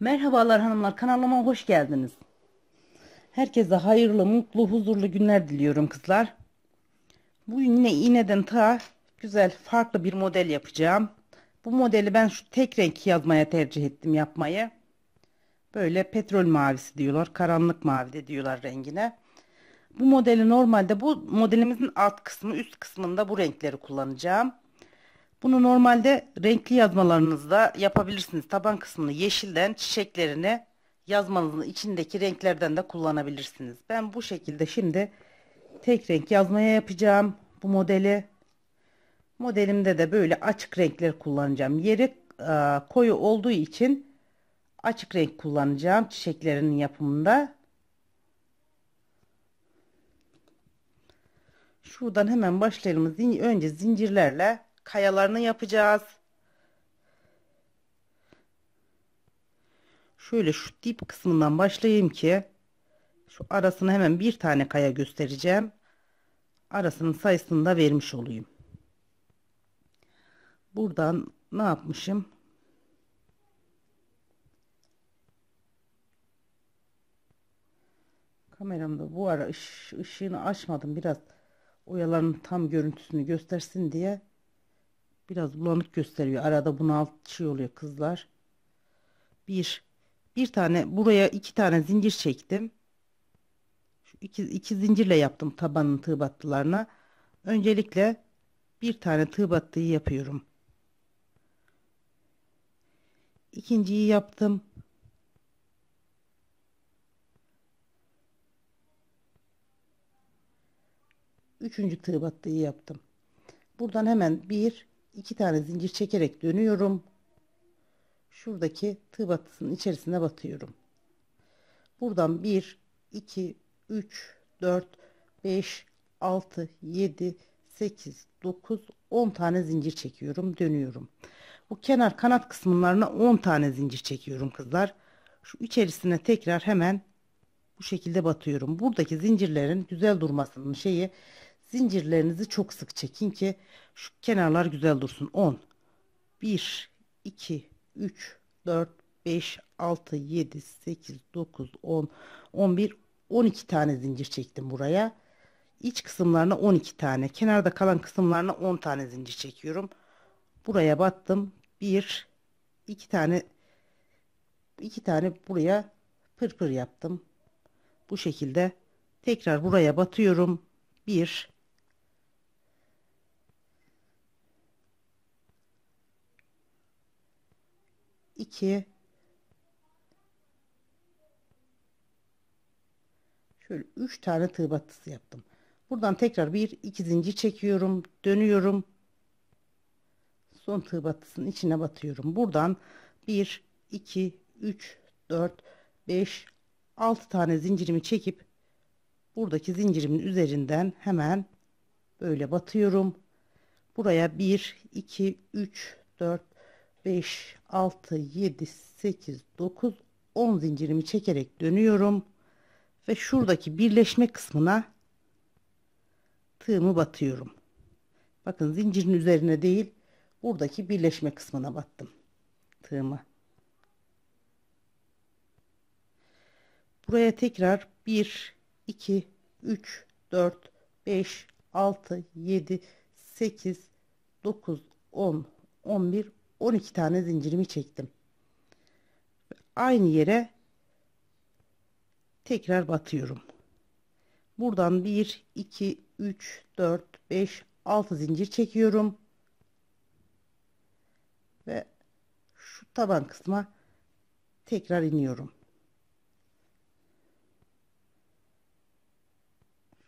Merhabalar hanımlar kanalıma hoş geldiniz. Herkese hayırlı, mutlu, huzurlu günler diliyorum kızlar. Bugün yine iğneden ta güzel farklı bir model yapacağım. Bu modeli ben şu tek renk yazmaya tercih ettim yapmayı. Böyle petrol mavisi diyorlar. Karanlık mavi de diyorlar rengine. Bu modeli normalde bu modelimizin alt kısmı üst kısmında bu renkleri kullanacağım. Bunu normalde renkli yazmalarınızda yapabilirsiniz. Taban kısmını yeşilden çiçeklerini yazmanızın içindeki renklerden de kullanabilirsiniz. Ben bu şekilde şimdi tek renk yazmaya yapacağım bu modeli. Modelimde de böyle açık renkler kullanacağım. Yeri e, koyu olduğu için açık renk kullanacağım çiçeklerinin yapımında. Şuradan hemen başlayalım. Önce zincirlerle kayalarını yapacağız. Şöyle şu dip kısmından başlayayım ki şu arasına hemen bir tane kaya göstereceğim. Arasının sayısını da vermiş olayım. Buradan ne yapmışım? Kameramda bu ara ışığını açmadım biraz oyaların tam görüntüsünü göstersin diye Biraz bulanık gösteriyor. Arada bunaltıcı şey oluyor kızlar. Bir. Bir tane buraya iki tane zincir çektim. Şu iki, iki zincirle yaptım tabanın tığ battılarına. Öncelikle bir tane tığ battıyı yapıyorum. İkinciyi yaptım. Üçüncü tığ battıyı yaptım. Buradan hemen bir iki tane zincir çekerek dönüyorum. Şuradaki tığ batısının içerisine batıyorum. Buradan 1, 2, 3, 4, 5, 6, 7, 8, 9, 10 tane zincir çekiyorum. Dönüyorum. Bu kenar kanat kısımlarına 10 tane zincir çekiyorum kızlar. Şu içerisine tekrar hemen bu şekilde batıyorum. Buradaki zincirlerin güzel durmasının şeyi Zincirlerinizi çok sık çekin ki şu kenarlar güzel dursun. 10 1 2 3 4 5 6 7 8 9 10 11 12 tane zincir çektim buraya. İç kısımlarına 12 tane, kenarda kalan kısımlarına 10 tane zincir çekiyorum. Buraya battım. 1 2 tane 2 tane buraya pırpır pır yaptım. Bu şekilde tekrar buraya batıyorum. 1 2 şöyle 3 tane tığ batısı yaptım. Buradan tekrar 1, 2 zincir çekiyorum, dönüyorum. Son tığ batısının içine batıyorum. Buradan 1 2 3 4 5 6 tane zincirimi çekip buradaki zincirimin üzerinden hemen böyle batıyorum. Buraya 1 2 3 4 5 6 7 8 9 10 zincirimi çekerek dönüyorum ve şuradaki birleşme kısmına tığımı batıyorum bakın zincirin üzerine değil buradaki birleşme kısmına battım tığımı buraya tekrar 1 2 3 4 5 6 7 8 9 10 11 12 tane zincirimi çektim. Aynı yere tekrar batıyorum. Buradan 1, 2, 3, 4, 5, 6 zincir çekiyorum. Ve şu taban kısma tekrar iniyorum.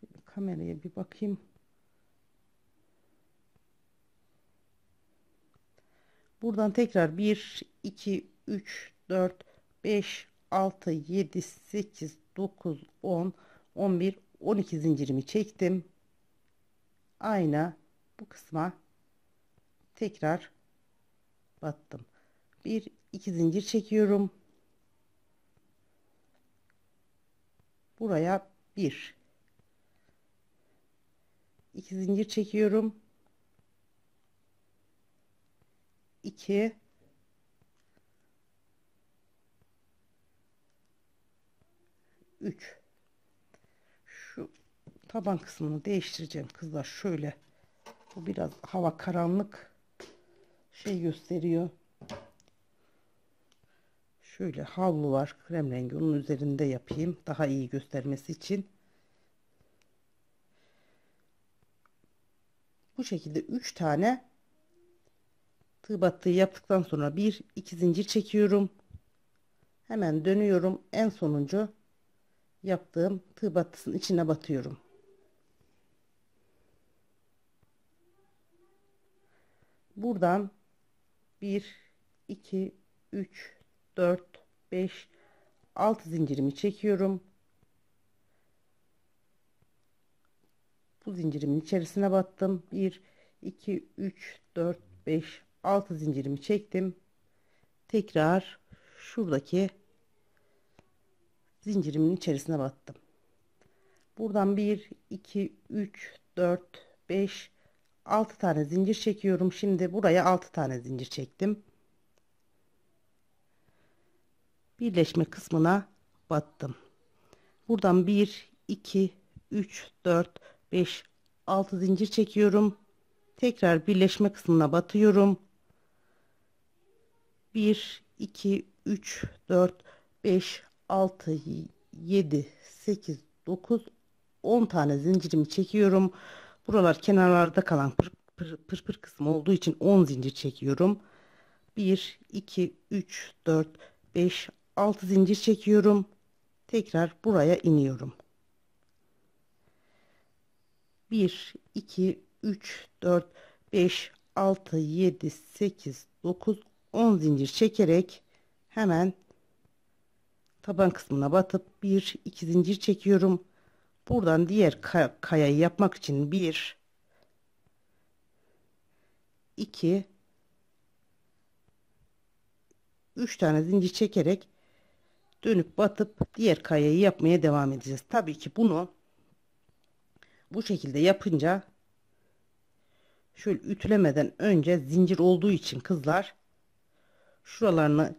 Şöyle kameraya bir bakayım. Buradan tekrar 1, 2, 3, 4, 5, 6, 7, 8, 9, 10, 11, 12 zincirimi çektim. Ayna bu kısma tekrar battım. 1, 2 zincir çekiyorum. Buraya 1. 2 zincir çekiyorum. 2 3 şu taban kısmını değiştireceğim kızlar şöyle bu biraz hava karanlık şey gösteriyor şöyle havlu var krem rengi onun üzerinde yapayım daha iyi göstermesi için bu şekilde 3 tane tığ battığı yaptıktan sonra bir iki zincir çekiyorum hemen dönüyorum en sonuncu yaptığım tığ battısının içine batıyorum buradan 1 2 3 4 5 6 zincirimi çekiyorum bu zincirimin içerisine battım 1 2 3 4 5 altı zincirimi çektim tekrar şuradaki zincirimin içerisine battım buradan 1 2 3 4 5 6 tane zincir çekiyorum şimdi buraya 6 tane zincir çektim birleşme kısmına battım buradan 1 2 3 4 5 6 zincir çekiyorum tekrar birleşme kısmına batıyorum 1, 2, 3, 4, 5, 6, 7, 8, 9, 10 tane zincirimi çekiyorum. Buralar kenarlarda kalan pır pır, pır, pır kısmı olduğu için 10 zincir çekiyorum. 1, 2, 3, 4, 5, 6 zincir çekiyorum. Tekrar buraya iniyorum. 1, 2, 3, 4, 5, 6, 7, 8, 9, 10 zincir çekerek hemen taban kısmına batıp 1 2 zincir çekiyorum. Buradan diğer kayayı yapmak için 1 2 3 tane zincir çekerek dönüp batıp diğer kayayı yapmaya devam edeceğiz. Tabii ki bunu bu şekilde yapınca şöyle ütülemeden önce zincir olduğu için kızlar şuralarını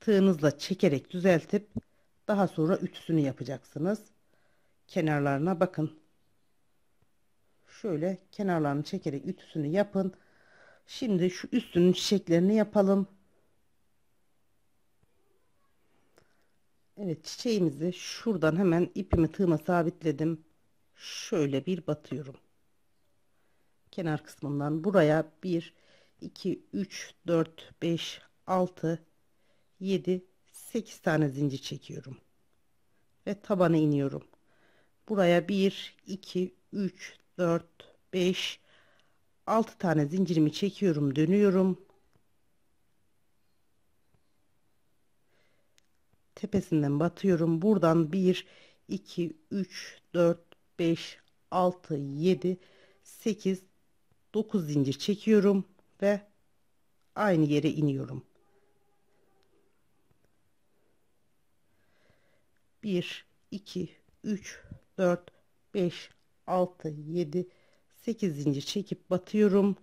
tığınızla çekerek düzeltip daha sonra ütüsünü yapacaksınız. Kenarlarına bakın. Şöyle kenarlarını çekerek ütüsünü yapın. Şimdi şu üstünün çiçeklerini yapalım. Evet çiçeğimizi şuradan hemen ipimi tığıma sabitledim. Şöyle bir batıyorum. Kenar kısmından buraya 1, 2, 3, 4, 5, 6 7 8 tane zincir çekiyorum ve tabana iniyorum buraya 1 2 3 4 5 6 tane zincirimi çekiyorum dönüyorum tepesinden batıyorum buradan 1 2 3 4 5 6 7 8 9 zincir çekiyorum ve aynı yere iniyorum 1, 2, 3, 4, 5, 6, 7, 8 zincir çekip batıyorum.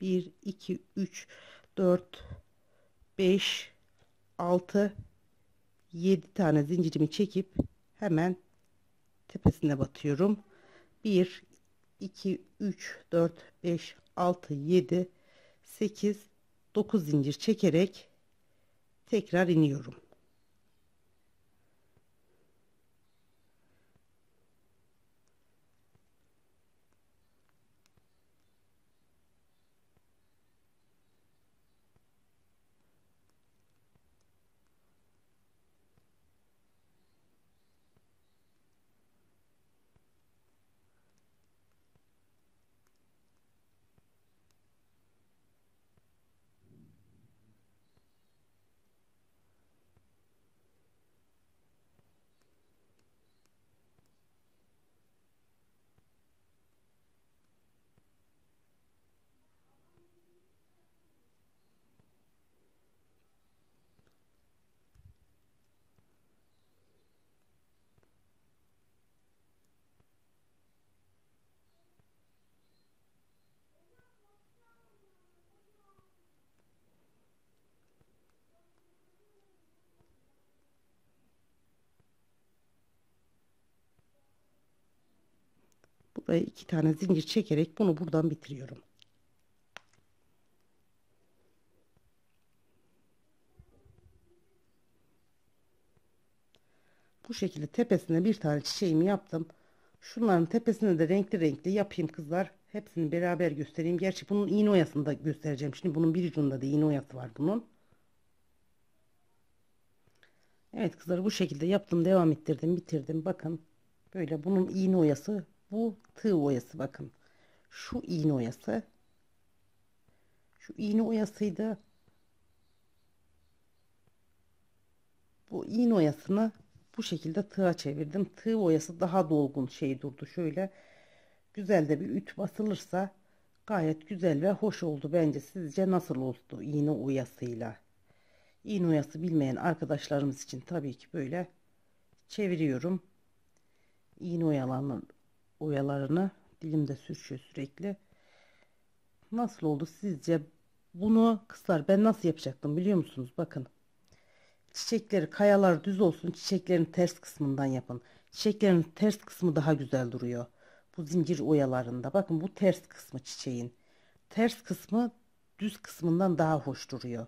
1, 2, 3, 4, 5, 6, 7 tane zincirimi çekip hemen tepesine batıyorum. 1, 2, 3, 4, 5, 6, 7, 8, 9 zincir çekerek tekrar iniyorum. buraya iki tane zincir çekerek bunu buradan bitiriyorum. Bu şekilde tepesine bir tane çiçeğimi yaptım. Şunların tepesine de renkli renkli yapayım kızlar. Hepsini beraber göstereyim. Gerçi bunun iğne oyasını da göstereceğim. Şimdi bunun bir ucunda da iğne oyası var bunun. Evet kızlar bu şekilde yaptım. Devam ettirdim. Bitirdim. Bakın böyle bunun iğne oyası bu tığ oyası bakın. Şu iğne oyası. Şu iğne oyasıydı. Bu iğne oyasını bu şekilde tığa çevirdim. Tığ oyası daha dolgun şey durdu. Şöyle güzel de bir üt basılırsa gayet güzel ve hoş oldu bence. Sizce nasıl oldu iğne oyasıyla? İğne oyası bilmeyen arkadaşlarımız için tabii ki böyle çeviriyorum. İğne oyalarını oyalarını dilimde sürüşüyor sürekli. Nasıl oldu sizce? Bunu kızlar ben nasıl yapacaktım biliyor musunuz? Bakın. Çiçekleri kayalar düz olsun. Çiçeklerin ters kısmından yapın. Çiçeklerin ters kısmı daha güzel duruyor. Bu zincir oyalarında. Bakın bu ters kısmı çiçeğin. Ters kısmı düz kısmından daha hoş duruyor.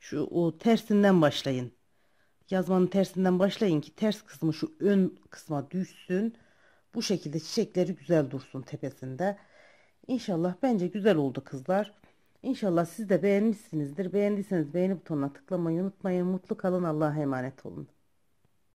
Şu o tersinden başlayın. Yazmanın tersinden başlayın ki ters kısmı şu ön kısma düşsün bu şekilde çiçekleri güzel dursun tepesinde. İnşallah bence güzel oldu kızlar. İnşallah siz de beğenmişsinizdir. Beğendiyseniz beğeni butonuna tıklamayı unutmayın. Mutlu kalın. Allah'a emanet olun.